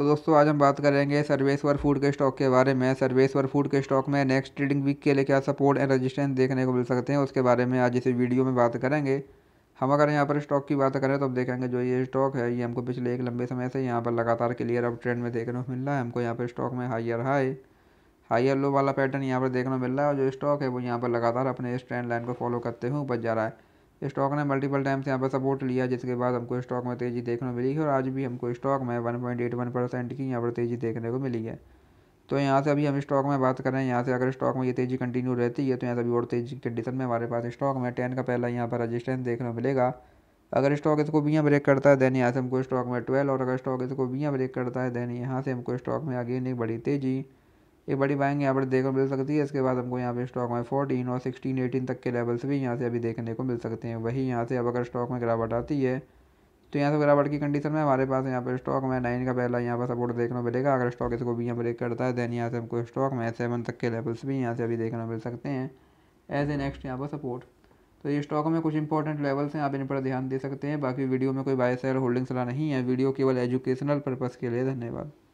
तो दोस्तों आज हम बात करेंगे सर्वेश्वर फूड के स्टॉक के बारे में सर्वेश्वर फूड के स्टॉक में नेक्स्ट ट्रेडिंग वीक के लिए क्या सपोर्ट एंड रजिस्टेंस देखने को मिल सकते हैं उसके बारे में आज इस वीडियो में बात करेंगे हम अगर यहाँ पर स्टॉक की बात करें तो अब देखेंगे जो ये स्टॉक है ये हमको पिछले एक लंबे समय से यहाँ पर लगातार क्लियर अप ट्रेंड में देखने को मिल रहा है हमको यहाँ पर स्टॉक में हाइयर हाई हाइयर लो वाला पैटर्न यहाँ पर देखने को मिल रहा है और जो स्टॉक है वो यहाँ पर लगातार अपने इस ट्रेंड लाइन को फॉलो करते हुए ऊपर जा रहा है स्टॉक ने मल्टीपल टाइम्स यहाँ पर सपोर्ट लिया जिसके बाद हमको स्टॉक में तेज़ी देखने को मिली है और आज भी हमको स्टॉक में one point eight one percent की यहाँ पर तेज़ी देखने को मिली है तो यहाँ से अभी हम स्टॉक में बात करें यहाँ से अगर स्टॉक में ये तेज़ी कंटिन्यू रहती है तो यहाँ से अभी और तेज़ी की कंडीशन में हमारे पास स्टॉक में टेन का पहला यहाँ पर रजिस्टेंस देखने को मिलेगा अगर स्टॉक इसको भी यहाँ ब्रेक करता है देन यहाँ से हमको स्टॉक में ट्वेल्व और अगर स्टॉक इसको भी यहाँ ब्रेक करता है देन यहाँ से हमको स्टॉक में आगे नहीं बढ़ी तेज़ी एक बड़ी बाइंग यहाँ पर को मिल सकती है इसके बाद हमको यहाँ पे स्टॉक में फोर्टीन और सिक्सटीन एटीन तक के लेवल्स भी यहाँ से अभी देखने को मिल सकते हैं वही यहाँ से अब अगर स्टॉक में गिरावट आती है तो यहाँ से गिरावट की कंडीशन में हमारे पास यहाँ पर स्टॉक में नाइन का पहला यहाँ पर सपोर्ट देखने को मिलेगा अगर स्टॉक इसको भी यहाँ ब्रेक करता है देन यहाँ से हमको स्टॉक में सेवन तक के लेवल्स भी यहाँ से अभी देखने को मिल सकते हैं एज ए नेक्स्ट यहाँ पर सपोर्ट तो ये स्टॉक में कुछ इंपॉर्टेंट लेवल्स हैं आप इन पर ध्यान दे सकते हैं बाकी वीडियो में कोई बाय सेल होल्डिंग सलाह नहीं है वीडियो केवल एजुकेशनल पर्पज़ के लिए धन्यवाद